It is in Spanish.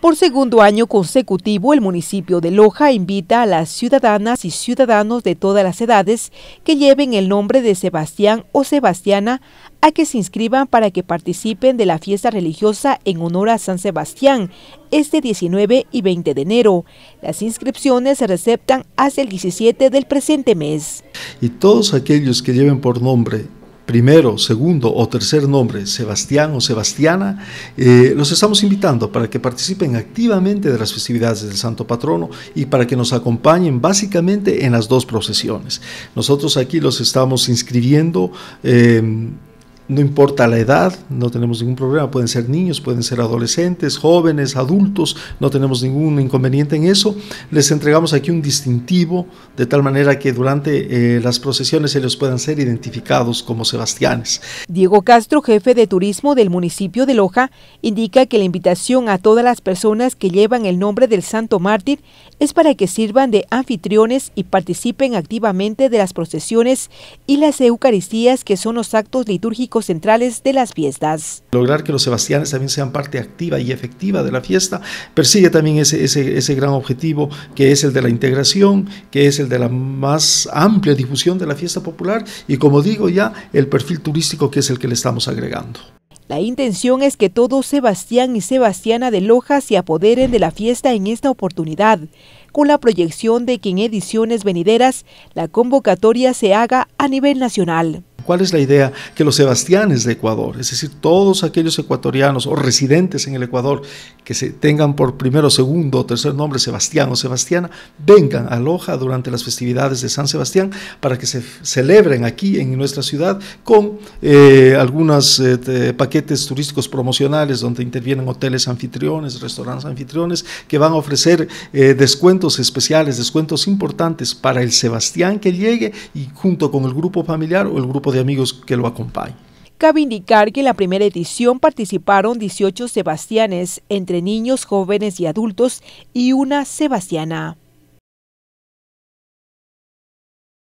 Por segundo año consecutivo, el municipio de Loja invita a las ciudadanas y ciudadanos de todas las edades que lleven el nombre de Sebastián o Sebastiana a que se inscriban para que participen de la fiesta religiosa en honor a San Sebastián este 19 y 20 de enero. Las inscripciones se receptan hasta el 17 del presente mes. Y todos aquellos que lleven por nombre primero, segundo o tercer nombre, Sebastián o Sebastiana, eh, los estamos invitando para que participen activamente de las festividades del Santo Patrono y para que nos acompañen básicamente en las dos procesiones. Nosotros aquí los estamos inscribiendo. Eh, no importa la edad, no tenemos ningún problema. Pueden ser niños, pueden ser adolescentes, jóvenes, adultos, no tenemos ningún inconveniente en eso. Les entregamos aquí un distintivo de tal manera que durante eh, las procesiones ellos puedan ser identificados como sebastianes. Diego Castro, jefe de turismo del municipio de Loja, indica que la invitación a todas las personas que llevan el nombre del santo mártir es para que sirvan de anfitriones y participen activamente de las procesiones y las eucaristías que son los actos litúrgicos centrales de las fiestas. Lograr que los sebastianes también sean parte activa y efectiva de la fiesta persigue también ese, ese gran objetivo que es el de la integración, que es el de la más amplia difusión de la fiesta popular y como digo ya el perfil turístico que es el que le estamos agregando. La intención es que todo Sebastián y Sebastiana de Loja se apoderen de la fiesta en esta oportunidad, con la proyección de que en ediciones venideras la convocatoria se haga a nivel nacional. ¿Cuál es la idea? Que los sebastianes de Ecuador, es decir, todos aquellos ecuatorianos o residentes en el Ecuador que se tengan por primero, segundo o tercer nombre Sebastián o Sebastiana, vengan a Loja durante las festividades de San Sebastián para que se celebren aquí en nuestra ciudad con eh, algunos eh, paquetes turísticos promocionales donde intervienen hoteles anfitriones, restaurantes anfitriones que van a ofrecer eh, descuentos especiales, descuentos importantes para el Sebastián que llegue y junto con el grupo familiar o el grupo de amigos que lo acompañen. Cabe indicar que en la primera edición participaron 18 sebastianes, entre niños, jóvenes y adultos, y una sebastiana.